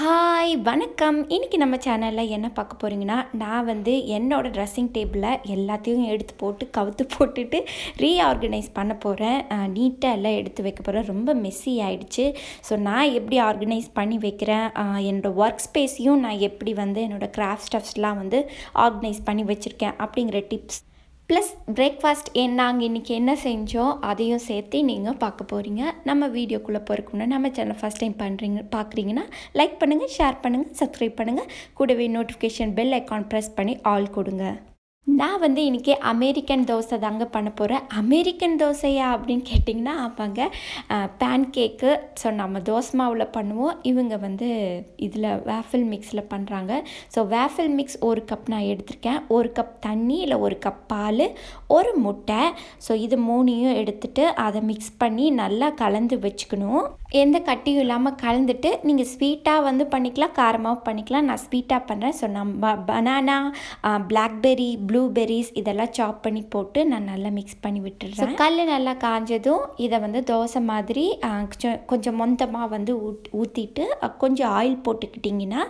hi வணக்கம் இன்றைக்கி நம்ம சேனலில் என்ன பார்க்க போகிறீங்கன்னா நான் வந்து என்னோடய ட்ரெஸ்ஸிங் டேபிளில் எல்லாத்தையும் எடுத்து போட்டு கவுத்து போட்டுட்டு ரீஆர்கனைஸ் பண்ண போகிறேன் நீட்டாக எல்லாம் எடுத்து வைக்க போகிறேன் ரொம்ப மெஸ்ஸி ஆகிடுச்சு ஸோ நான் எப்படி ஆர்கனைஸ் பண்ணி வைக்கிறேன் என்னோடய ஒர்க் ஸ்பேஸையும் நான் எப்படி வந்து என்னோடய கிராஃப்ட் ஸ்டப்ஸ்லாம் வந்து ஆர்கனைஸ் பண்ணி வச்சுருக்கேன் அப்படிங்கிற டிப்ஸ் ப்ளஸ் பிரேக்ஃபாஸ்ட் என் நாங்கள் இன்றைக்கி என்ன செஞ்சோம் அதையும் சேர்த்து நீங்கள் பார்க்க போகிறீங்க நம்ம வீடியோக்குள்ளே போகிறக்குன்னா நம்ம சேனல் ஃபஸ்ட் டைம் பண்ணுறீங்க பார்க்குறீங்கன்னா லைக் பண்ணுங்கள் ஷேர் பண்ணுங்கள் சப்ஸ்கிரைப் பண்ணுங்கள் கூடவே நோட்டிஃபிகேஷன் பெல் ஐக்கான் ப்ரெஸ் பண்ணி ஆல் கொடுங்க நான் வந்து இன்றைக்கி அமெரிக்கன் தோசை தாங்க பண்ண போகிறேன் அமெரிக்கன் தோசையா அப்படின்னு கேட்டிங்கன்னா அவங்க பேன் கேக்கு ஸோ நம்ம தோசை மாவில் பண்ணுவோம் இவங்க வந்து இதில் வேஃபில் மிக்ஸில் பண்ணுறாங்க ஸோ வேஃபில் மிக்ஸ் ஒரு கப் நான் எடுத்திருக்கேன் ஒரு கப் தண்ணி இல்லை ஒரு கப் பால் ஒரு முட்டை ஸோ இது மூணையும் எடுத்துகிட்டு அதை மிக்ஸ் பண்ணி நல்லா கலந்து வச்சுக்கணும் எந்த கட்டியும் இல்லாமல் கலந்துட்டு நீங்கள் ஸ்வீட்டாக வந்து பண்ணிக்கலாம் காரமாகவும் பண்ணிக்கலாம் நான் ஸ்வீட்டாக பண்ணுறேன் ஸோ நான் ப பனானா பிளாக்பெரி ப்ளூபெரிஸ் இதெல்லாம் சாப் பண்ணி போட்டு நான் நல்லா மிக்ஸ் பண்ணி விட்டுறேன் கல் நல்லா காஞ்சதும் இதை வந்து தோசை மாதிரி கொஞ்சம் மொந்தமாக வந்து ஊட் ஊற்றிட்டு கொஞ்சம் ஆயில் போட்டுக்கிட்டிங்கன்னா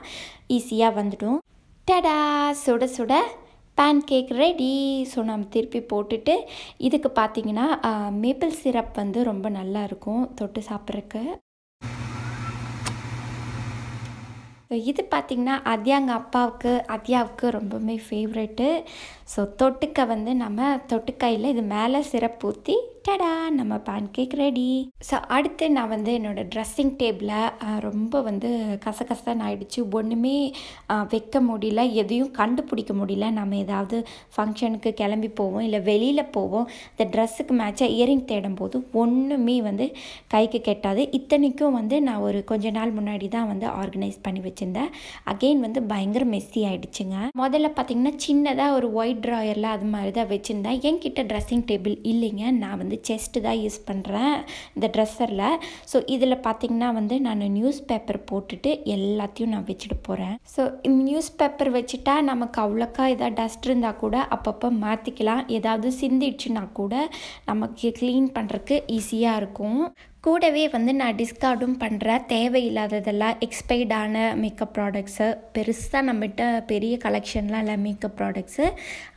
ஈஸியாக வந்துடும் டடா சுட சுட பேன் கேக் ரெடி ஸோ நம்ம திருப்பி போட்டுட்டு இதுக்கு பார்த்தீங்கன்னா மேப்பிள் சிரப் வந்து ரொம்ப நல்லா இருக்கும் தொட்டு சாப்பிட்றக்கு இது பார்த்திங்கன்னா அத்யா அப்பாவுக்கு அத்தியாவுக்கு ரொம்பவுமே ஃபேவரெட்டு ஸோ தொட்டுக்க வந்து நம்ம தொட்டுக்காயில் இது மேலே சிரப் ஊற்றி டடா நம்ம பேன் கேக் ரெடி ஸோ அடுத்து நான் வந்து என்னோடய ட்ரெஸ்ஸிங் டேபிளில் ரொம்ப வந்து கசகசன்னு ஆகிடுச்சு ஒன்றுமே வைக்க முடியல எதையும் கண்டுபிடிக்க முடியல நம்ம ஏதாவது ஃபங்க்ஷனுக்கு கிளம்பி போவோம் இல்லை வெளியில் போவோம் இந்த ட்ரெஸ்ஸுக்கு மேட்சாக இயரிங் தேடும் போது ஒன்றுமே வந்து கைக்கு கெட்டாது இத்தனைக்கும் வந்து நான் ஒரு கொஞ்ச நாள் முன்னாடி தான் வந்து ஆர்கனைஸ் பண்ணி வச்சுருந்தேன் அகெயின் வந்து பயங்கர மெஸ்ஸி ஆகிடுச்சுங்க முதல்ல பார்த்திங்கன்னா சின்னதாக ஒரு ஒயிட் ட்ராயரில் அது மாதிரி தான் வச்சுருந்தேன் என்கிட்ட ட்ரெஸ்ஸிங் டேபிள் இல்லைங்க நான் வந்து வந்து செஸ்ட்டு தான் யூஸ் பண்ணுறேன் இந்த ட்ரெஸ்ஸரில் ஸோ இதில் பார்த்திங்கன்னா வந்து நான் நியூஸ் பேப்பர் போட்டுட்டு எல்லாத்தையும் நான் வச்சுட்டு போகிறேன் ஸோ நியூஸ் பேப்பர் வச்சுட்டா நமக்கு அவ்வளோக்கா எதாவது டஸ்ட் இருந்தால் கூட அப்பப்போ மாற்றிக்கலாம் ஏதாவது சிந்திடுச்சுன்னா கூட நமக்கு க்ளீன் பண்ணுறதுக்கு ஈஸியாக இருக்கும் கூடவே வந்து நான் டிஸ்கார்டும் பண்ணுறேன் தேவையில்லாததெல்லாம் எக்ஸ்பைர்டான மேக்கப் ப்ராடக்ட்ஸு பெருசாக நம்மகிட்ட பெரிய கலெக்ஷன்லாம் இல்லை மேக்கப் ப்ராடக்ட்ஸு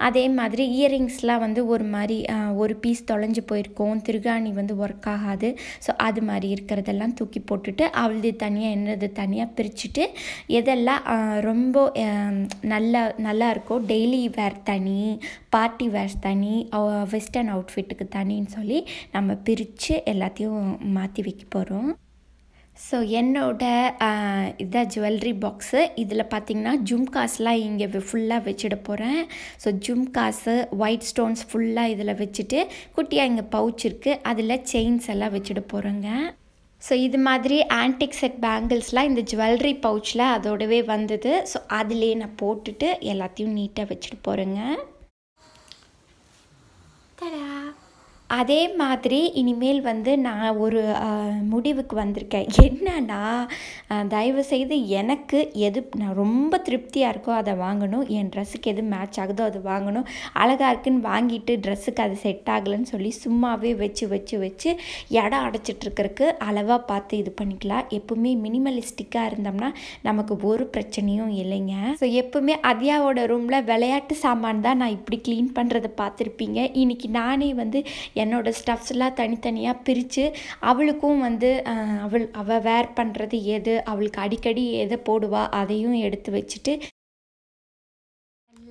அதே மாதிரி இயரிங்ஸ்லாம் வந்து ஒரு மாதிரி ஒரு பீஸ் தொலைஞ்சு போயிருக்கோம் திருகாணி வந்து ஒர்க் ஆகாது ஸோ அது மாதிரி இருக்கிறதெல்லாம் தூக்கி போட்டுட்டு அவளது தனியாக என்னது தனியாக பிரிச்சுட்டு எதெல்லாம் ரொம்ப நல்ல நல்லா இருக்கோ டெய்லி வேர் தனி பார்ட்டி வேர்ஸ் தனி வெஸ்டர்ன் அவுட்ஃபிட்டுக்கு தனின்னு சொல்லி நம்ம பிரித்து எல்லாத்தையும் மாற்றி வைக்க போகிறோம் ஸோ என்னோட இதான் ஜுவல்லரி பாக்ஸு இதில் பார்த்திங்கன்னா ஜும்காஸ்லாம் இங்கே ஃபுல்லாக வச்சுட போகிறேன் ஸோ ஜும்காஸு ஒயிட் ஸ்டோன்ஸ் ஃபுல்லாக இதில் வச்சுட்டு குட்டியாக இங்கே பவுச் இருக்குது அதில் செயின்ஸ் எல்லாம் வச்சுட போகிறேங்க ஸோ இது மாதிரி ஆன்டிக் செட் பேங்கிள்ஸ்லாம் இந்த ஜுவல்லரி பவுச்சில் அதோடவே வந்தது ஸோ அதிலே நான் போட்டுட்டு எல்லாத்தையும் நீட்டாக வச்சுட்டு போகிறேங்க அதே மாதிரி இனிமேல் வந்து நான் ஒரு முடிவுக்கு வந்திருக்கேன் என்னன்னா தயவுசெய்து எனக்கு எது நான் ரொம்ப திருப்தியாக இருக்கோ அதை வாங்கணும் என் ட்ரெஸ்ஸுக்கு எது மேட்ச் ஆகுதோ அதை வாங்கணும் அழகாக இருக்குன்னு வாங்கிட்டு ட்ரெஸ்ஸுக்கு அது செட் ஆகலைன்னு சொல்லி சும்மாவே வச்சு வச்சு வச்சு இடம் அடைச்சிட்ருக்கிறதுக்கு அளவாக பார்த்து இது பண்ணிக்கலாம் எப்பவுமே மினிமலிஸ்டிக்காக இருந்தோம்னா நமக்கு ஒரு பிரச்சனையும் இல்லைங்க ஸோ எப்பவுமே அதியாவோட ரூமில் விளையாட்டு சாமான் தான் நான் இப்படி க்ளீன் பண்ணுறதை பார்த்துருப்பீங்க இன்றைக்கி நானே வந்து என்னோடய எல்லாம் தனித்தனியாக பிரித்து அவளுக்கும் வந்து அவள் அவள் வேர் பண்ணுறது எது அவளுக்கு அடிக்கடி எதை போடுவா அதையும் எடுத்து வச்சுட்டு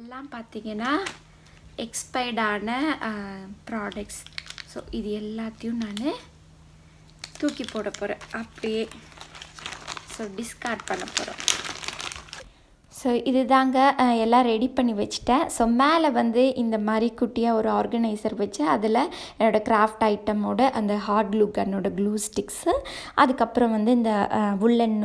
எல்லாம் பார்த்திங்கன்னா எக்ஸ்பைர்டான ப்ராடக்ட்ஸ் ஸோ இது எல்லாத்தையும் நான் தூக்கி போட போகிறேன் அப்படியே ஸோ டிஸ்கார்ட் பண்ண போகிறோம் ஸோ இது தாங்க எல்லாம் ரெடி பண்ணி வச்சுட்டேன் ஸோ மேலே வந்து இந்த மாதிரி குட்டியாக ஒரு ஆர்கனைசர் வச்சு அதில் என்னோடய கிராஃப்ட் ஐட்டமோட அந்த ஹார்ட் க்ளூ கன்னோட க்ளூ ஸ்டிக்ஸு அதுக்கப்புறம் வந்து இந்த உல்லன்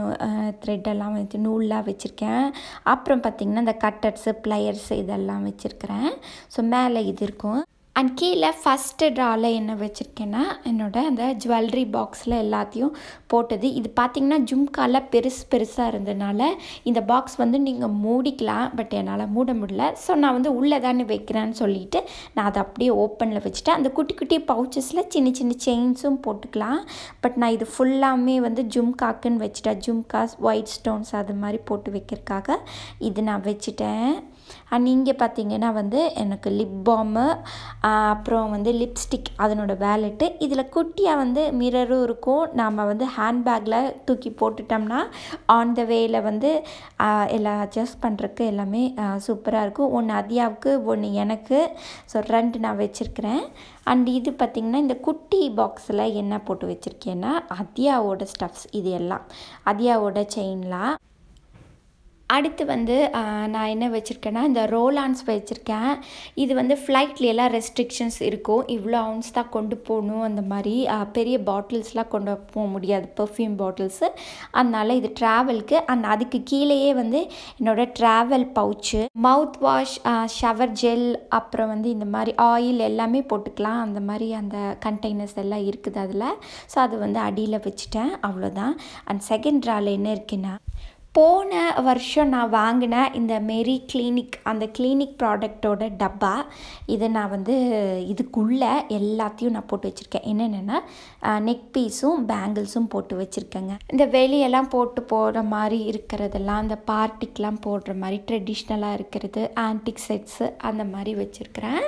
த்ரெட்டெல்லாம் வச்சு நூல்லாம் வச்சுருக்கேன் அப்புறம் பார்த்திங்கன்னா இந்த கட்டர்ஸு ப்ளையர்ஸு இதெல்லாம் வச்சுருக்கிறேன் ஸோ மேலே இது இருக்கும் அண்ட் கீழே ஃபஸ்ட்டு ட்ராவில் என்ன வச்சுருக்கேன்னா என்னோடய அந்த ஜுவல்லரி பாக்ஸில் எல்லாத்தையும் போட்டது இது பார்த்திங்கன்னா ஜும்காவில் பெருசு பெருசாக இருந்ததுனால இந்த பாக்ஸ் வந்து நீங்கள் மூடிக்கலாம் பட் என்னால் மூட முடியல ஸோ நான் வந்து உள்ளே தானே வைக்கிறேன்னு சொல்லிவிட்டு நான் அதை அப்படியே ஓப்பனில் வச்சுட்டேன் அந்த குட்டி குட்டி பவுச்சஸில் சின்ன சின்ன செயின்ஸும் போட்டுக்கலாம் பட் நான் இது ஃபுல்லாமே வந்து ஜும்காக்குன்னு வச்சுட்டேன் ஜும்காஸ் ஒயிட் ஸ்டோன்ஸ் அது மாதிரி போட்டு வைக்கிறதுக்காக இது நான் வச்சுட்டேன் அண்ட் இங்கே பார்த்திங்கன்னா வந்து எனக்கு லிப் பாமு அப்புறம் வந்து லிப்ஸ்டிக் அதனோட வேலெட்டு இதில் குட்டியாக வந்து மிரரும் இருக்கும் நாம் வந்து ஹேண்ட்பேக்கில் தூக்கி போட்டுட்டோம்னா ஆன் த வேயில் வந்து எல்லா அட்ஜஸ்ட் பண்ணுறதுக்கு எல்லாமே சூப்பராக இருக்கும் ஒன்று அதியாவுக்கு ஒன்று எனக்கு ஸோ ரெண்டு நான் வச்சுருக்கிறேன் அண்ட் இது பார்த்திங்கன்னா இந்த குட்டி பாக்ஸில் என்ன போட்டு வச்சுருக்கேன்னா அதியாவோட ஸ்டப்ஸ் இது எல்லாம் அதியாவோட செயின்லாம் அடுத்து வந்து நான் என்ன வச்சுருக்கேன்னா இந்த ரோலான்ஸ் வச்சுருக்கேன் இது வந்து ஃப்ளைட்லையெல்லாம் ரெஸ்ட்ரிக்ஷன்ஸ் இருக்கும் இவ்வளோ அவுன்ஸ் தான் கொண்டு போகணும் அந்த மாதிரி பெரிய பாட்டில்ஸ்லாம் கொண்டு போக முடியாது பர்ஃப்யூம் பாட்டில்ஸு அதனால் இது ட்ராவலுக்கு அண்ட் அதுக்கு கீழேயே வந்து என்னோடய travel pouch mouthwash shower gel அப்புறம் வந்து இந்த மாதிரி ஆயில் எல்லாமே போட்டுக்கலாம் அந்த மாதிரி அந்த கண்டெய்னர்ஸ் எல்லாம் இருக்குது அதில் ஸோ அது வந்து அடியில் வச்சுட்டேன் அவ்வளோதான் அண்ட் செகண்ட் ட்ராவில் என்ன இருக்குன்னா போன வருஷம் நான் வாங்கின இந்த மேரி கிளினிக் அந்த கிளினிக் ப்ராடக்டோட டப்பா இதை நான் வந்து இதுக்குள்ளே எல்லாத்தையும் நான் போட்டு வச்சுருக்கேன் என்னென்னா நெக் பீஸும் பேங்கிள்ஸும் போட்டு வச்சுருக்கேங்க இந்த வெளியெல்லாம் போட்டு போடுற மாதிரி இருக்கிறதெல்லாம் அந்த பார்ட்டிக்கெலாம் போடுற மாதிரி ட்ரெடிஷ்னலாக இருக்கிறது ஆன்டிக் செட்ஸு அந்த மாதிரி வச்சுருக்கிறேன்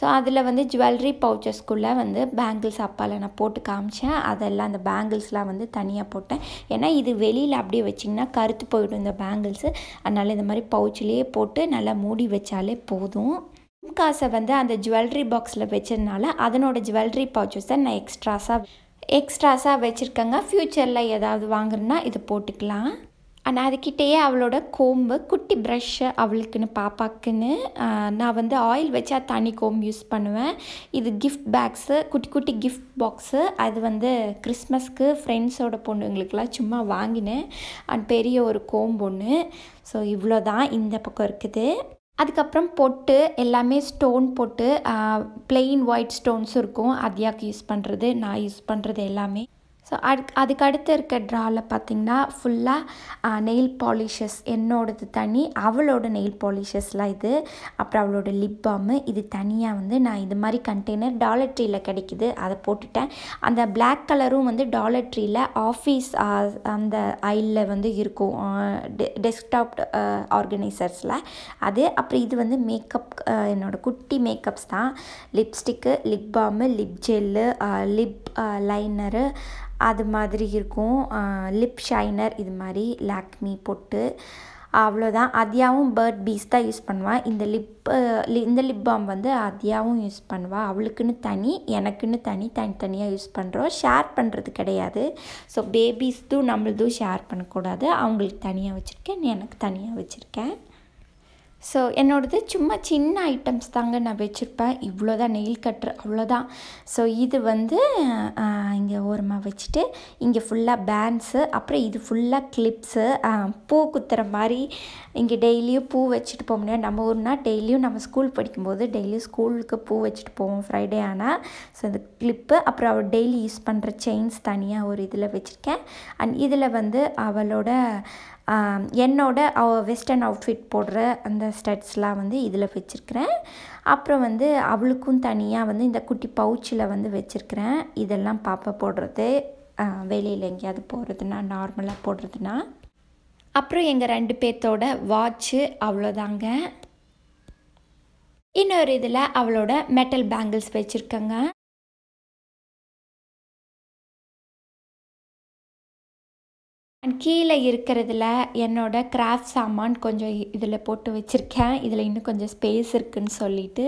ஸோ அதில் வந்து ஜுவல்லரி பவுச்சஸ்க்குள்ளே வந்து பேங்கிள்ஸ் அப்பாவில் நான் போட்டு காமிச்சேன் அதெல்லாம் அந்த பேங்கிள்ஸ்லாம் வந்து தனியாக போட்டேன் ஏன்னா இது வெளியில் அப்படியே வச்சிங்கன்னா கருத்து போயிடும் இந்த பேங்கிள்ஸு அதனால் இந்த மாதிரி பவுச்சிலேயே போட்டு நல்லா மூடி வச்சாலே போதும் காசை வந்து அந்த ஜுவல்லரி பாக்ஸில் வச்சதுனால அதனோட ஜுவல்லரி பவுச்சஸை நான் எக்ஸ்ட்ராஸாக எக்ஸ்ட்ராஸாக வச்சுருக்கேங்க ஃப்யூச்சரில் ஏதாவது வாங்குறேன்னா இது போட்டுக்கலாம் ஆனால் அதுக்கிட்டேயே அவளோட கோம்பு குட்டி ப்ரஷ்ஷு அவளுக்குன்னு பாப்பாக்குன்னு நான் வந்து ஆயில் வச்சா தனி கோம்பு யூஸ் பண்ணுவேன் இது கிஃப்ட் பேக்ஸு குட்டி குட்டி கிஃப்ட் பாக்ஸு அது வந்து கிறிஸ்மஸ்க்கு ஃப்ரெண்ட்ஸோட பொண்ணுங்களுக்கெல்லாம் சும்மா வாங்கினேன் அண்ட் பெரிய ஒரு கோம்பு ஒன்று ஸோ இவ்வளோ தான் இந்த பக்கம் இருக்குது அதுக்கப்புறம் பொட்டு எல்லாமே ஸ்டோன் போட்டு பிளெயின் ஒயிட் ஸ்டோன்ஸும் இருக்கும் அதியாக்கு யூஸ் பண்ணுறது நான் யூஸ் பண்ணுறது எல்லாமே ஸோ அது அதுக்கு அடுத்து இருக்க ட்ராவில் பார்த்திங்கன்னா ஃபுல்லாக நெயில் பாலிஷஸ் என்னோடது தனி அவளோட நெயில் பாலிஷஸ்லாம் இது அப்புறம் அவளோட லிப் பாமு இது தனியாக வந்து நான் இது மாதிரி கண்டெய்னர் டாலர் ட்ரீயில் கிடைக்கிது அதை போட்டுட்டேன் அந்த பிளாக் கலரும் வந்து டாலர் ட்ரீயில் ஆஃபீஸ் அந்த ஐலில் வந்து இருக்கும் டெஸ்க்டாப் ஆர்கனைசர்ஸில் அது அப்புறம் இது வந்து மேக்கப் என்னோடய குட்டி மேக்கப்ஸ் தான் lipstick lip balm lip gel lip liner அது மாதிரி இருக்கும் லிப் ஷைனர் இது மாதிரி லாக்மி பொட்டு அவ்வளோதான் அதியாவும் பேர்ட் பீஸ் தான் யூஸ் பண்ணுவாள் இந்த லிப்பு இந்த லிப் பாம் வந்து அதியாவும் யூஸ் பண்ணுவாள் அவளுக்குன்னு தனி எனக்குன்னு தனி தனித்தனியாக யூஸ் பண்ணுறோம் ஷேர் பண்ணுறது கிடையாது ஸோ பேபீஸ்தும் நம்மளதும் ஷேர் பண்ணக்கூடாது அவங்களுக்கு தனியாக வச்சுருக்கேன் எனக்கு தனியாக வச்சுருக்கேன் ஸோ என்னோடது சும்மா சின்ன ஐட்டம்ஸ் தாங்க நான் வச்சுருப்பேன் இவ்வளோ தான் நெயில் கட்டுற அவ்வளோதான் ஸோ இது வந்து இங்கே ஓரமாக வச்சுட்டு இங்கே ஃபுல்லாக பேன்ஸு அப்புறம் இது ஃபுல்லாக கிளிப்ஸு பூ குத்துற மாதிரி இங்கே டெய்லியும் பூ வச்சுட்டு போக முடியாது நம்ம ஊர்னால் டெய்லியும் நம்ம ஸ்கூல் படிக்கும்போது டெய்லியும் ஸ்கூலுக்கு பூ வச்சுட்டு போவோம் ஃப்ரைடே ஆனால் ஸோ இந்த கிளிப்பு அப்புறம் அவள் டெய்லி யூஸ் பண்ணுற செயின்ஸ் தனியாக ஒரு இதில் வச்சுருக்கேன் அண்ட் இதில் வந்து அவளோட என்னோட வெஸ்டர்ன் அவுட்ஃபிட் போடுற அந்த ஸ்டட்ஸ்லாம் வந்து இதில் வச்சுருக்கிறேன் அப்புறம் வந்து அவளுக்கும் தனியாக வந்து இந்த குட்டி பவுச்சில் வந்து வச்சுருக்கிறேன் இதெல்லாம் பாப்பா போடுறது வெளியில் எங்கேயாவது போடுறதுனா நார்மலாக போடுறதுனா அப்புறம் எங்கள் ரெண்டு பேர்த்தோட வாட்ச்சு அவ்வளோதாங்க இன்னொரு இதில் அவளோட மெட்டல் பேங்கிள்ஸ் வச்சுருக்கேங்க அண்ட் கீழே இருக்கிறதுல என்னோடய கிராஃப்ட் சாமான் கொஞ்சம் இதில் போட்டு வச்சுருக்கேன் இதில் இன்னும் கொஞ்சம் ஸ்பேஸ் இருக்குதுன்னு சொல்லிட்டு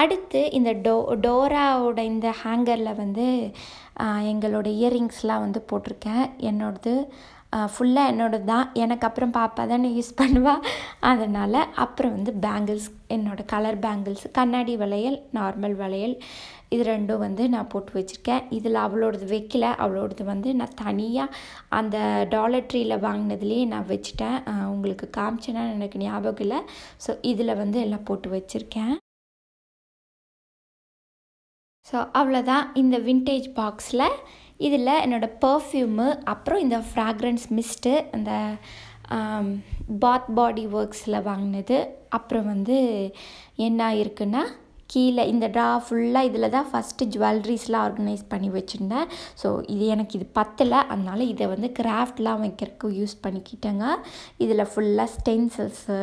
அடுத்து இந்த டோ டோராவோட இந்த ஹேங்கரில் வந்து எங்களோட இயரிங்ஸ்லாம் வந்து போட்டிருக்கேன் என்னோடது ஃபுல்லாக என்னோடது தான் எனக்கு அப்புறம் பாப்பா தானே யூஸ் பண்ணுவாள் அதனால் அப்புறம் வந்து பேங்கிள்ஸ் என்னோடய கலர் பேங்கிள்ஸ் கண்ணாடி வளையல் நார்மல் வளையல் இது ரெண்டும் வந்து நான் போட்டு வச்சுருக்கேன் இதில் அவளோடது வைக்கல அவளோடது வந்து நான் தனியாக அந்த டாலர் ட்ரீயில் வாங்கினதுலேயே நான் வச்சுட்டேன் உங்களுக்கு காமிச்சேன்னா எனக்கு ஞாபகம் இல்லை ஸோ இதில் வந்து எல்லாம் போட்டு வச்சுருக்கேன் ஸோ அவ்வளோதான் இந்த வின்டேஜ் பாக்ஸில் இதில் என்னோடய பர்ஃப்யூமு அப்புறம் இந்த ஃப்ராக்ரன்ஸ் மிஸ்ட்டு அந்த பாத் பாடி ஒர்க்ஸில் வாங்கினது அப்புறம் வந்து என்ன இருக்குன்னா கீழே இந்த ட்ரா ஃபுல்லாக இதில் தான் ஃபஸ்ட்டு ஜுவல்லரிஸ்லாம் ஆர்கனைஸ் பண்ணி வச்சுருந்தேன் ஸோ இது எனக்கு இது பத்தலை அதனால் இதை வந்து கிராஃப்ட்லாம் வைக்கிறதுக்கு யூஸ் பண்ணிக்கிட்டேங்க இதில் ஃபுல்லாக ஸ்டென்சில்ஸு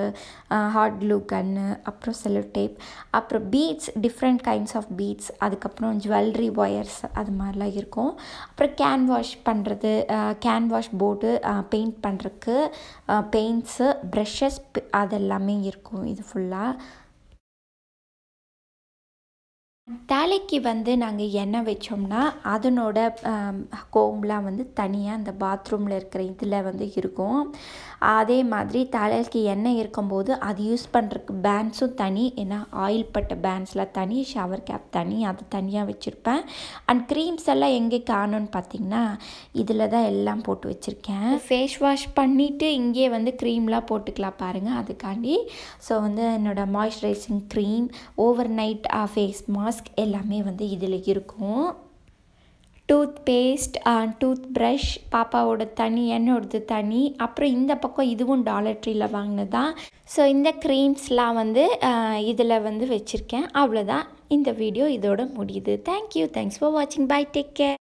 ஹாட் க்ளூ கன்னு அப்புறம் செலவு டேப் அப்புறம் beads different kinds of beads அதுக்கப்புறம் ஜுவல்லரி ஒயர்ஸ் அது மாதிரிலாம் இருக்கும் அப்புறம் கேன் வாஷ் பண்ணுறது கேன் வாஷ் போர்டு பெயிண்ட் பண்ணுறதுக்கு பெயிண்ட்ஸு ப்ரெஷஸ் அதெல்லாமே இருக்கும் இது ஃபுல்லாக தலைக்கு வந்து நாங்கள் எண்ணெய் வச்சோம்னா அதனோட கோம்லாம் வந்து தனியாக அந்த பாத்ரூமில் இருக்கிற இதில் வந்து இருக்கும் அதே மாதிரி தலைக்கு எண்ணெய் இருக்கும்போது அது யூஸ் பண்ணுறக்கு பேண்ட்ஸும் தனி ஏன்னா ஆயில் பட்ட பேண்ட்ஸ்லாம் தனி ஷவர் கேப் தனி அது தனியாக வச்சுருப்பேன் அண்ட் க்ரீம்ஸ் எல்லாம் எங்கே காணும்னு பார்த்தீங்கன்னா இதில் தான் எல்லாம் போட்டு வச்சுருக்கேன் ஃபேஸ் வாஷ் பண்ணிவிட்டு இங்கே வந்து க்ரீம்லாம் போட்டுக்கலாம் பாருங்கள் அதுக்காண்டி ஸோ வந்து என்னோடய moisturising cream overnight face mask mask எல்லாமே வந்து இதில் இருக்கும் டூத் பேஸ்ட் டூத் ப்ரஷ் பாப்பாவோட தனி என்னோடது தனி அப்புறம் இந்த பக்கம் இதுவும் டாலர் ட்ரீயில் வாங்கினதான் ஸோ இந்த க்ரீம்ஸ்லாம் வந்து இதில் வந்து வச்சுருக்கேன் அவ்வளோதான் இந்த வீடியோ இதோட முடியுது தேங்க்யூ தேங்க்ஸ் ஃபார் வாட்சிங் பை டேக் கேர்